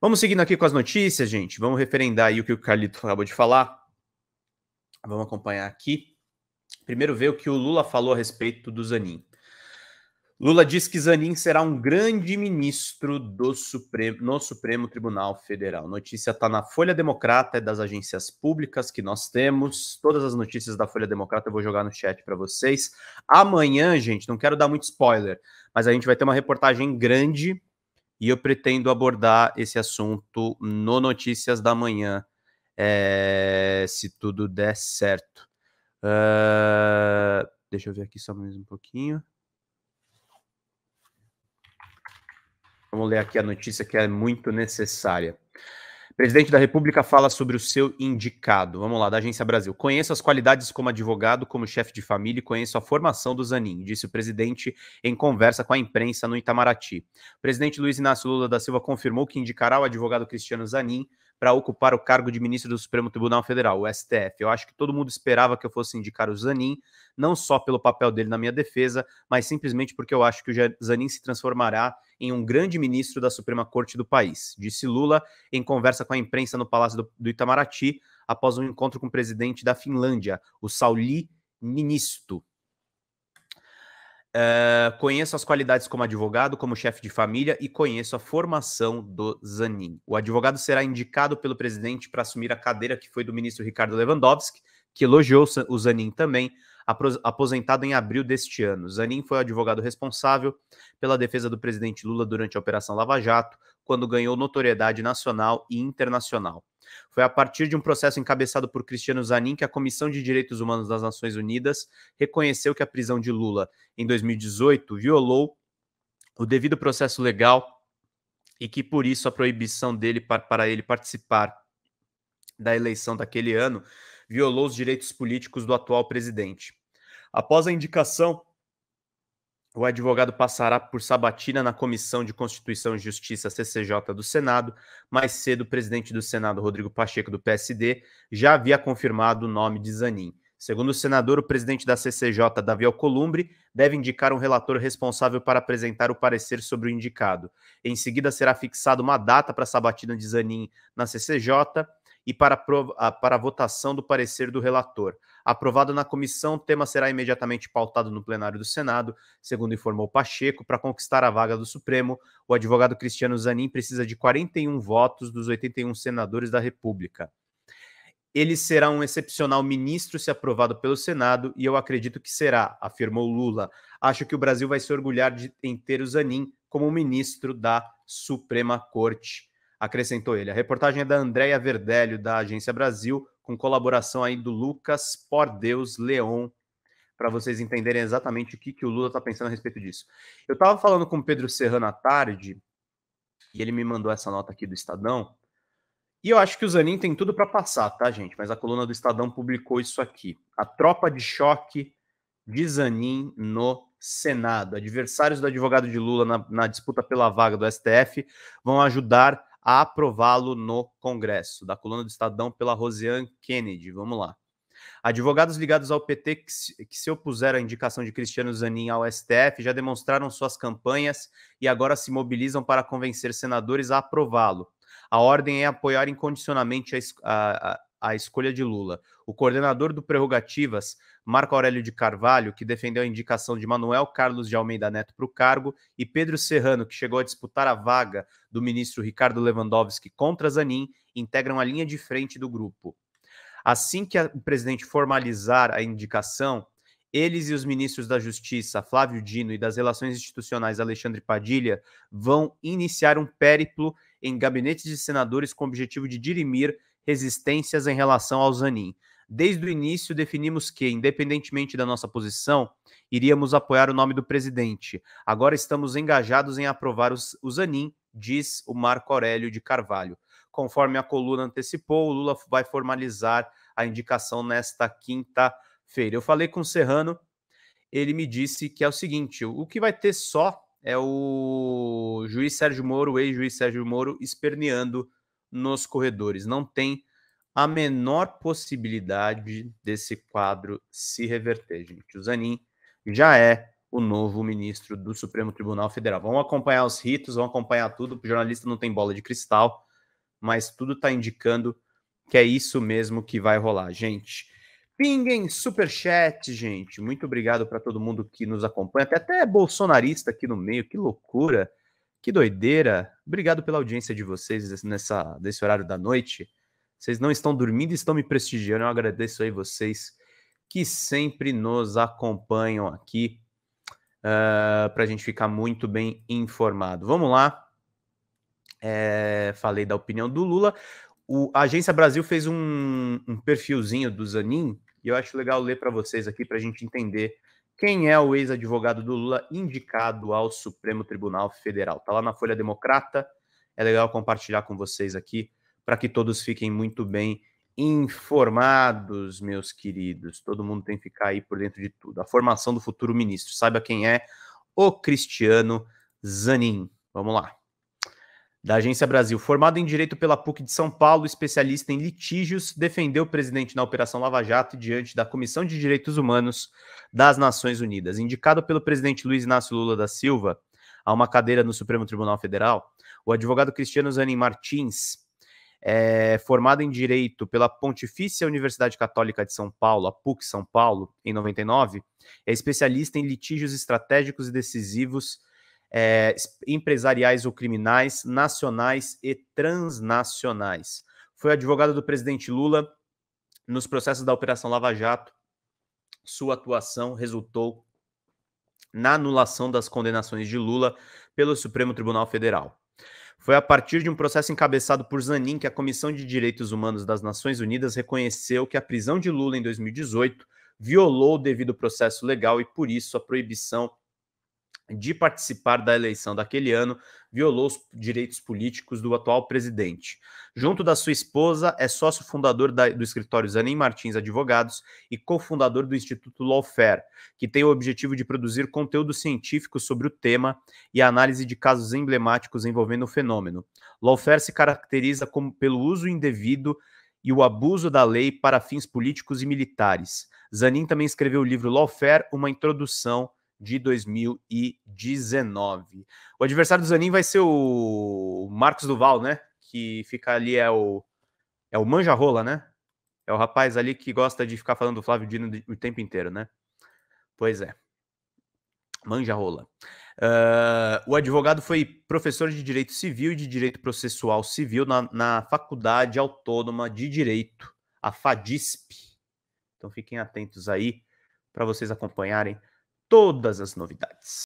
Vamos seguindo aqui com as notícias, gente. Vamos referendar aí o que o Carlito acabou de falar. Vamos acompanhar aqui. Primeiro ver o que o Lula falou a respeito do Zanin. Lula diz que Zanin será um grande ministro do Supremo, no Supremo Tribunal Federal. Notícia está na Folha Democrata, é das agências públicas que nós temos. Todas as notícias da Folha Democrata eu vou jogar no chat para vocês. Amanhã, gente, não quero dar muito spoiler, mas a gente vai ter uma reportagem grande e eu pretendo abordar esse assunto no Notícias da Manhã, é, se tudo der certo. Uh, deixa eu ver aqui só mais um pouquinho. Vamos ler aqui a notícia que é muito necessária. Presidente da República fala sobre o seu indicado. Vamos lá, da Agência Brasil. Conheço as qualidades como advogado, como chefe de família e conheço a formação do Zanin, disse o presidente em conversa com a imprensa no Itamaraty. O presidente Luiz Inácio Lula da Silva confirmou que indicará o advogado Cristiano Zanin para ocupar o cargo de ministro do Supremo Tribunal Federal, o STF. Eu acho que todo mundo esperava que eu fosse indicar o Zanin, não só pelo papel dele na minha defesa, mas simplesmente porque eu acho que o Zanin se transformará em um grande ministro da Suprema Corte do país, disse Lula em conversa com a imprensa no Palácio do Itamaraty após um encontro com o presidente da Finlândia, o Sauli Ninisto. Uh, conheço as qualidades como advogado, como chefe de família e conheço a formação do Zanin. O advogado será indicado pelo presidente para assumir a cadeira que foi do ministro Ricardo Lewandowski, que elogiou o Zanin também, aposentado em abril deste ano. Zanin foi o advogado responsável pela defesa do presidente Lula durante a Operação Lava Jato, quando ganhou notoriedade nacional e internacional. Foi a partir de um processo encabeçado por Cristiano Zanin que a Comissão de Direitos Humanos das Nações Unidas reconheceu que a prisão de Lula em 2018 violou o devido processo legal e que por isso a proibição dele para ele participar da eleição daquele ano violou os direitos políticos do atual presidente. Após a indicação o advogado passará por sabatina na Comissão de Constituição e Justiça CCJ do Senado. Mais cedo, o presidente do Senado, Rodrigo Pacheco, do PSD, já havia confirmado o nome de Zanin. Segundo o senador, o presidente da CCJ, Davi Alcolumbre, deve indicar um relator responsável para apresentar o parecer sobre o indicado. Em seguida, será fixada uma data para a sabatina de Zanin na CCJ e para, a, ah, para a votação do parecer do relator. Aprovado na comissão, o tema será imediatamente pautado no plenário do Senado, segundo informou Pacheco. Para conquistar a vaga do Supremo, o advogado Cristiano Zanin precisa de 41 votos dos 81 senadores da República. Ele será um excepcional ministro se aprovado pelo Senado e eu acredito que será, afirmou Lula. Acho que o Brasil vai se orgulhar de, em ter o Zanin como ministro da Suprema Corte acrescentou ele. A reportagem é da Andréia Verdelho, da Agência Brasil, com colaboração aí do Lucas Pordeus Leon, para vocês entenderem exatamente o que, que o Lula está pensando a respeito disso. Eu estava falando com o Pedro Serrano à tarde, e ele me mandou essa nota aqui do Estadão, e eu acho que o Zanin tem tudo para passar, tá, gente? Mas a coluna do Estadão publicou isso aqui. A tropa de choque de Zanin no Senado. Adversários do advogado de Lula na, na disputa pela vaga do STF vão ajudar a aprová-lo no Congresso. Da coluna do Estadão pela Rosiane Kennedy. Vamos lá. Advogados ligados ao PT que se, que se opuseram à indicação de Cristiano Zanin ao STF já demonstraram suas campanhas e agora se mobilizam para convencer senadores a aprová-lo. A ordem é apoiar incondicionalmente a, a, a escolha de Lula. O coordenador do Prerrogativas, Marco Aurélio de Carvalho, que defendeu a indicação de Manuel Carlos de Almeida Neto para o cargo, e Pedro Serrano, que chegou a disputar a vaga do ministro Ricardo Lewandowski contra Zanin, integram a linha de frente do grupo. Assim que a, o presidente formalizar a indicação, eles e os ministros da Justiça, Flávio Dino, e das Relações Institucionais, Alexandre Padilha, vão iniciar um périplo em gabinetes de senadores com o objetivo de dirimir resistências em relação ao Zanin. Desde o início, definimos que, independentemente da nossa posição, iríamos apoiar o nome do presidente. Agora estamos engajados em aprovar os, o Zanin, diz o Marco Aurélio de Carvalho. Conforme a coluna antecipou, o Lula vai formalizar a indicação nesta quinta-feira. Eu falei com o Serrano, ele me disse que é o seguinte: o que vai ter só é o juiz Sérgio Moro, ex-juiz Sérgio Moro, esperneando nos corredores. Não tem a menor possibilidade desse quadro se reverter, gente. O Zanin já é o novo ministro do Supremo Tribunal Federal. vamos acompanhar os ritos, vamos acompanhar tudo. O jornalista não tem bola de cristal, mas tudo está indicando que é isso mesmo que vai rolar, gente. Pinguem superchat, gente. Muito obrigado para todo mundo que nos acompanha. Tem até é bolsonarista aqui no meio, que loucura. Que doideira! Obrigado pela audiência de vocês nessa, nesse horário da noite. Vocês não estão dormindo, estão me prestigiando. Eu agradeço aí vocês que sempre nos acompanham aqui uh, ah, para a gente ficar muito bem informado. Vamos lá. É, falei da opinião do Lula. O, a Agência Brasil fez um, um perfilzinho do Zanin e eu acho legal ler para vocês aqui para a gente entender quem é o ex-advogado do Lula indicado ao Supremo Tribunal Federal? Está lá na Folha Democrata. É legal compartilhar com vocês aqui para que todos fiquem muito bem informados, meus queridos. Todo mundo tem que ficar aí por dentro de tudo. A formação do futuro ministro. Saiba quem é o Cristiano Zanin. Vamos lá da Agência Brasil. Formado em Direito pela PUC de São Paulo, especialista em litígios, defendeu o presidente na Operação Lava Jato diante da Comissão de Direitos Humanos das Nações Unidas. Indicado pelo presidente Luiz Inácio Lula da Silva a uma cadeira no Supremo Tribunal Federal, o advogado Cristiano Zanin Martins, é, formado em Direito pela Pontifícia Universidade Católica de São Paulo, a PUC São Paulo, em 99, é especialista em litígios estratégicos e decisivos é, empresariais ou criminais, nacionais e transnacionais. Foi advogada do presidente Lula nos processos da Operação Lava Jato. Sua atuação resultou na anulação das condenações de Lula pelo Supremo Tribunal Federal. Foi a partir de um processo encabeçado por Zanin que a Comissão de Direitos Humanos das Nações Unidas reconheceu que a prisão de Lula em 2018 violou o devido processo legal e, por isso, a proibição de participar da eleição daquele ano violou os direitos políticos do atual presidente. Junto da sua esposa, é sócio fundador da, do escritório Zanin Martins Advogados e cofundador do Instituto Lawfare, que tem o objetivo de produzir conteúdo científico sobre o tema e análise de casos emblemáticos envolvendo o fenômeno. Lawfare se caracteriza como, pelo uso indevido e o abuso da lei para fins políticos e militares. Zanin também escreveu o livro Lawfare, uma introdução de 2019. O adversário do Zanin vai ser o Marcos Duval, né? Que fica ali, é o, é o Manja Rola, né? É o rapaz ali que gosta de ficar falando do Flávio Dino o tempo inteiro, né? Pois é. Manja Rola. Uh, ah, o advogado foi professor de Direito Civil e de Direito Processual Civil na, na Faculdade Autônoma de Direito, a FADISP. Então fiquem atentos aí para vocês acompanharem todas as novidades.